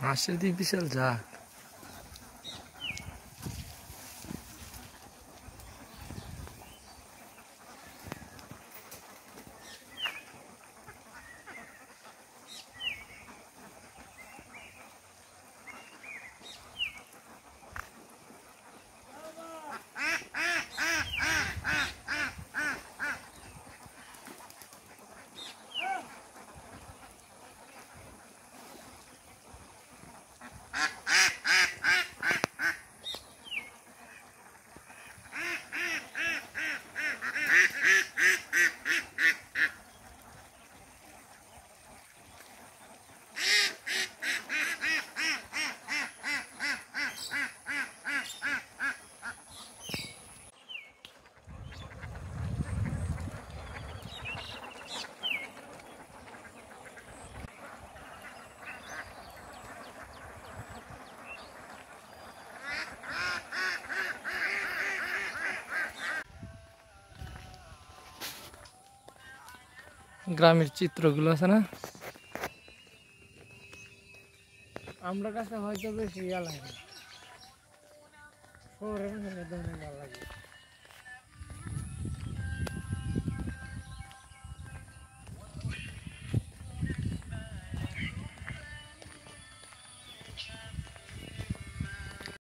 Hast du die ein bisschen gesagt? গ্রামের চিত্রগুলো আছে না আমরা কাছে হয়তো বেশি ইয়া লাগে শহরের লাগে